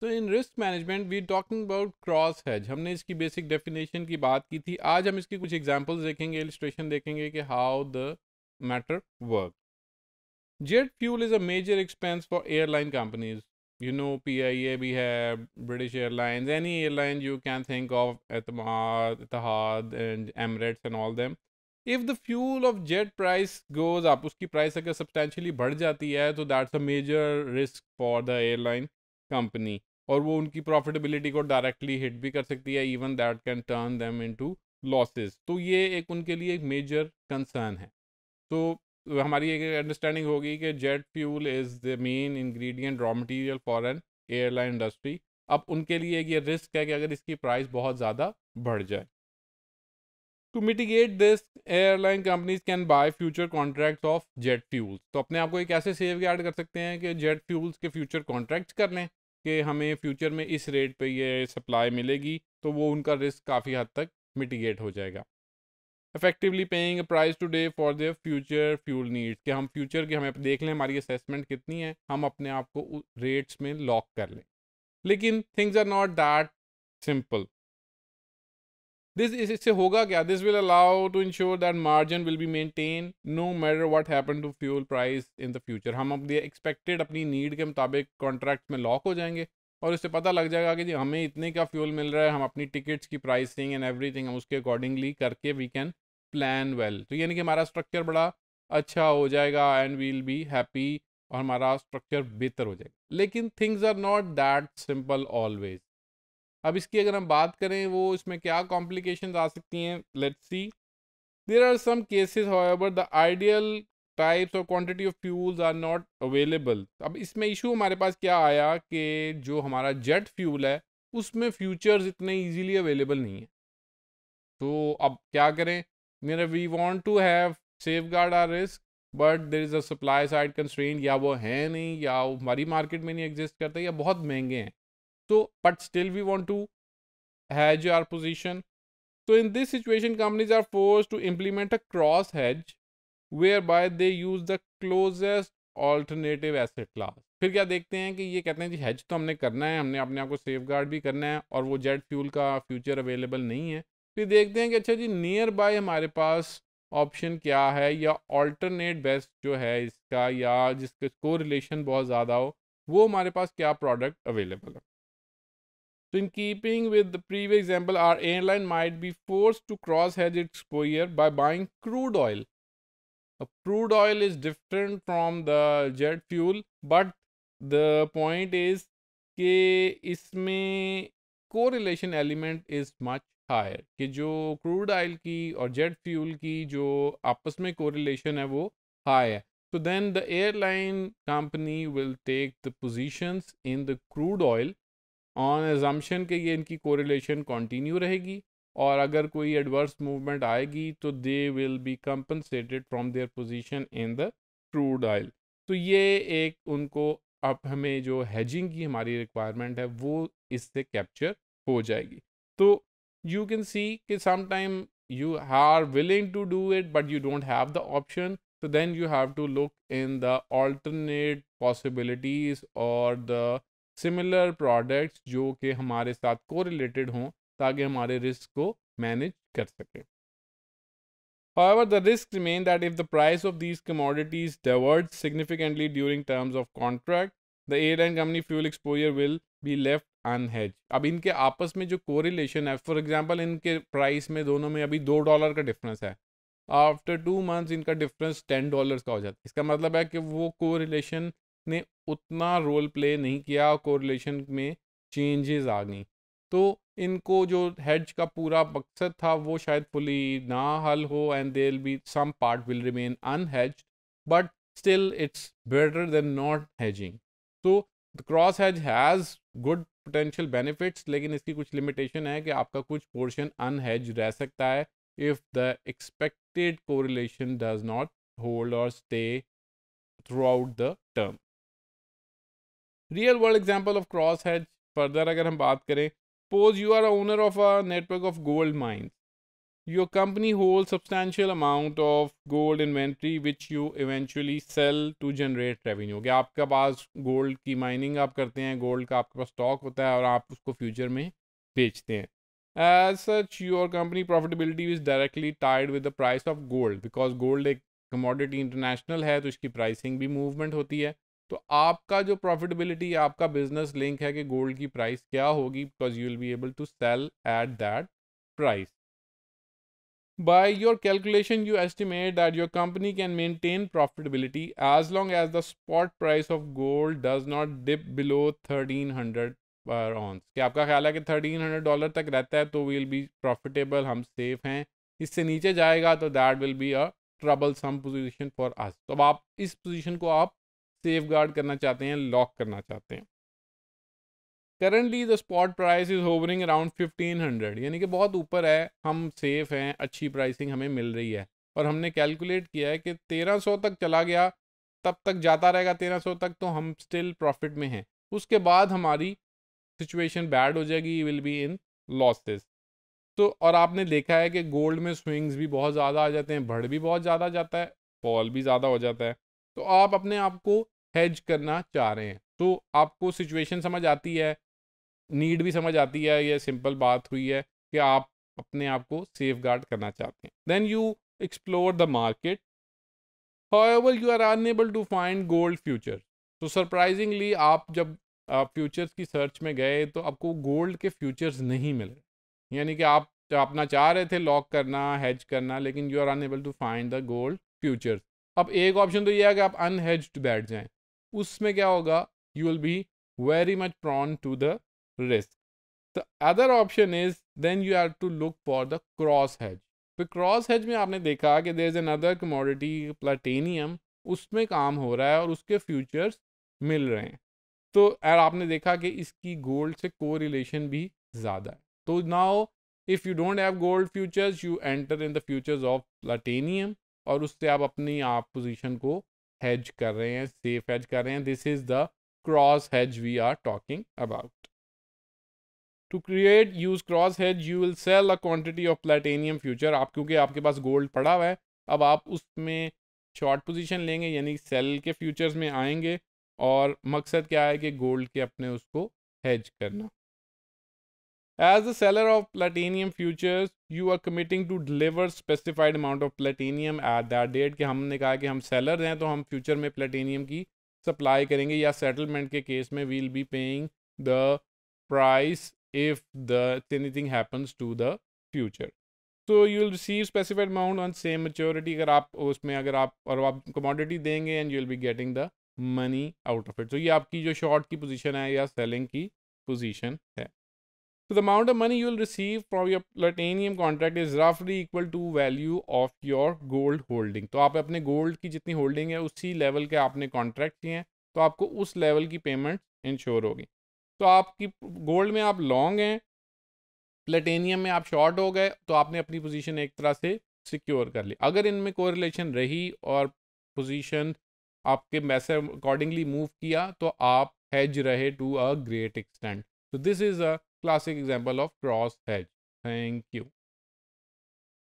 तो in risk management we talking about cross hedge हमने इसकी बेसिक डेफिनेशन की बात की थी आज हम इसकी कुछ एग्जांपल्स देखेंगे इलिस्ट्रेशन देखेंगे कि how the matter work jet fuel is a major expense for airline companies you know P I A भी है British airlines any airline you can think of एतम Etihad and Emirates and all them if the fuel of jet price goes आप उसकी price अगर substantially बढ़ जाती है तो that's a major risk for the airline company और वो उनकी प्रॉफिटेबिलिटी को डायरेक्टली हिट भी कर सकती है even that can turn them into losses तो ये एक उनके लिए एक मेजर कंसर्न है तो हमारी एक अंडरस्टैंडिंग होगी कि jet fuel is the main ingredient raw material for an airline industry अब उनके लिए ये रिस्क है कि अगर इसकी प्राइस बहुत ज़्यादा बढ़ जाए to mitigate this airline companies can buy future contract of jet fuels तो अपने आप को एक ऐसे सेव गार्ड कर सकते हैं कि जेट फ्यूल्स के फ्यूचर कॉन्ट्रैक्ट कर लें कि हमें फ्यूचर में इस रेट पे ये सप्लाई मिलेगी तो वो उनका रिस्क काफ़ी हद तक मिटिगेट हो जाएगा effectively paying price today for their future fuel needs कि हम फ्यूचर के हमें देख लें हमारी असेसमेंट कितनी है हम अपने आप को रेट्स में लॉक कर लें लेकिन things are not that simple this इससे होगा क्या this will allow to ensure that margin will be maintain no matter what happen to fuel price in the future हम अपने एक्सपेक्टेड अपनी नीड के मुताबिक कॉन्ट्रैक्ट में लॉक हो जाएंगे और इससे पता लग जाएगा कि जी हमें इतने का फ्यूल मिल रहा है हम अपनी टिकट्स की प्राइसिंग एंड एवरीथिंग हम उसके अकॉर्डिंगली करके वी कैन प्लान वेल तो यानी कि हमारा स्ट्रक्चर बड़ा अच्छा हो जाएगा एंड वील बी हैप्पी और हमारा स्ट्रक्चर बेहतर हो जाएगा लेकिन things are not that simple always अब इसकी अगर हम बात करें वो इसमें क्या कॉम्प्लिकेशन आ सकती हैं let see there are some cases however the ideal types और quantity of fuels are not available अब इसमें इशू हमारे पास क्या आया कि जो हमारा जेट फ्यूल है उसमें फ्यूचर्स इतने इजीली अवेलेबल नहीं है तो अब क्या करें मेरा we want to have safeguard our risk but there is a supply side constraint या वो है नहीं या वो हमारी मार्केट में नहीं एग्जिस्ट करता या बहुत महंगे हैं So, but still we want to hedge our position. So in this situation, companies are forced to implement a cross hedge whereby they use the closest alternative asset class फिर क्या देखते हैं कि ये कहते हैं जी हैज तो हमने करना है हमने अपने आप को सेफ गार्ड भी करना है और वो जेट फ्यूल का फ्यूचर अवेलेबल नहीं है फिर तो देखते हैं कि अच्छा जी नियर बाय हमारे पास ऑप्शन क्या है या ऑल्टरनेट बेस्ट जो है इसका या जिसके को रिलेशन बहुत ज़्यादा हो वो हमारे पास क्या प्रोडक्ट अवेलेबल है So in keeping with the previous example, our airline might be forced to cross-hedge its exposure by buying crude oil. A crude oil is different from the jet fuel, but the point is कि इसमें correlation element is much higher. कि जो crude oil की or jet fuel की जो आपस में correlation so then the airline company will take the positions in the crude oil on assumption के ये इनकी कोरिलेशन कॉन्टीन्यू रहेगी और अगर कोई एडवर्स मूवमेंट आएगी तो they will be compensated from their position in the crude oil तो ये एक उनको अब हमें जो हैजिंग की हमारी रिक्वायरमेंट है वो इससे कैप्चर हो जाएगी तो यू कैन सी कि sometime you are willing to do it but you don't have the option तो then you have to look in the alternate possibilities और द सिमिलर प्रोडक्ट्स जो कि हमारे साथ को रिलेटेड हों ताकि हमारे रिस्क को मैनेज कर सकें However, the risks remain that if the price of these commodities diverges significantly during terms of contract, the airline company fuel exposure will be left अनहेज अब इनके आपस में जो कोरिलेशन है फॉर एग्जांपल इनके प्राइस में दोनों में अभी दो डॉलर का डिफरेंस है आफ्टर टू मंथ्स इनका डिफरेंस टेन डॉलर्स का हो जाता है इसका मतलब है कि वो कोरिलेशन ने उतना रोल प्ले नहीं किया कोरिलेशन में चेंजेस आ गई तो इनको जो हेड्ज का पूरा मकसद था वो शायद फुली ना हल हो and there be some part will remain unhedged but still it's better than not hedging तो cross hedge has good potential benefits लेकिन इसकी कुछ लिमिटेशन है कि आपका कुछ पोर्शन अनहेज रह सकता है if the expected correlation does not hold और stay throughout the term real world example of cross hedge further अगर हम बात करें suppose you are owner of a network of gold mines your company hold substantial amount of gold inventory which you eventually sell to generate revenue क्या आपके पास gold की mining आप करते हैं गोल्ड का आपके पास स्टॉक होता है और आप उसको फ्यूचर में बेचते हैं as such your company profitability is directly tied with the price of gold because gold एक कमोडिटी इंटरनेशनल है तो इसकी प्राइसिंग भी मूवमेंट होती है तो आपका जो प्रॉफिटेबिलिटी आपका बिजनेस लिंक है कि गोल्ड की प्राइस क्या होगी because you will be able to sell at that price your calculation you estimate that your company can maintain profitability as long as the spot price of gold does not dip below thirteen hundred per ounce. क्या आपका ख्याल है कि thirteen hundred dollar तक रहता है तो will be profitable हम सेफ हैं इससे नीचे जाएगा तो that will be a troublesome position for us तो अब आप इस पोजिशन को आप सेफ गार्ड करना चाहते हैं लॉक करना चाहते हैं currently the spot price is hovering around fifteen hundred यानी कि बहुत ऊपर है हम सेफ़ हैं अच्छी प्राइसिंग हमें मिल रही है और हमने कैलकुलेट किया है कि तेरह सौ तक चला गया तब तक जाता रहेगा तेरह सौ तक तो हम स्टिल प्रॉफिट में हैं उसके बाद हमारी सिचुएशन बैड हो जाएगी विल बी इन लॉसेस तो और आपने देखा है कि गोल्ड में स्विंग्स भी बहुत ज़्यादा आ जाते हैं बढ़ भी बहुत ज़्यादा जाता है फॉल भी ज़्यादा हो जाता है तो आप अपने आप को हैज करना चाह रहे हैं तो आपको सिचुएशन समझ आती है नीड भी समझ आती है यह सिंपल बात हुई है कि आप अपने आप को सेफ गार्ड करना चाहते हैं then you explore the market however you are unable to find gold future तो सरप्राइजिंगली आप जब फ्यूचर्स की सर्च में गए तो आपको गोल्ड के फ्यूचर्स नहीं मिले यानी कि आप अपना चाह रहे थे लॉक करना हैज करना लेकिन you are unable to find the gold futures अब एक ऑप्शन तो ये है कि आप अनहेज्ड बैठ जाएं उसमें क्या होगा you will be very much prone to the risk the other option is then you have to look for the cross hedge फिर क्रॉस हेज में आपने देखा कि there is another commodity platinum उसमें काम हो रहा है और उसके फ्यूचर्स मिल रहे हैं तो और आपने देखा कि इसकी गोल्ड से को रिलेशन भी ज़्यादा है तो हो if you don't have gold futures you enter in the futures of platinum और उससे आप अपनी आप पोजीशन को हेज कर रहे हैं सेफ हेज कर रहे हैं this is the cross hedge we are talking about to create use cross hedge you will sell a quantity of platinum future आप क्योंकि आपके पास गोल्ड पड़ा हुआ है अब आप उसमें शॉर्ट पोजिशन लेंगे यानी सेल के फ्यूचर्स में आएंगे और मकसद क्या है कि गोल्ड के अपने उसको हेज करना As the seller of platinum futures, you are committing to deliver specified amount of platinum at that date कि हमने कहा कि हम seller हैं तो हम future में platinum की supply करेंगे या settlement के case में we'll be paying the price if the anything happens to the future. तो you will receive specified amount on same maturity अगर आप उसमें अगर आप और आप कमोडिटी देंगे and you will be getting the money out of it तो ये आपकी जो शॉर्ट की पोजीशन है या सेलिंग की पोजीशन है So the amount of money you will receive from your platinum contract is roughly equal to value of your gold holding. तो आप अपने gold की जितनी holding है उसी level के आपने contract किए हैं तो आपको उस level की payment इंश्योर होगी तो आपकी गोल्ड में आप लॉन्ग हैं प्लेटेनियम में आप शॉर्ट हो गए तो आपने अपनी पोजीशन एक तरह से सिक्योर कर ली अगर इनमें कोरिलेशन रही और पोजीशन आपके वैसे अकॉर्डिंगली मूव किया तो आप हैज रहे टू अ ग्रेट एक्सटेंट तो this is a Classic example of cross hedge. Thank you.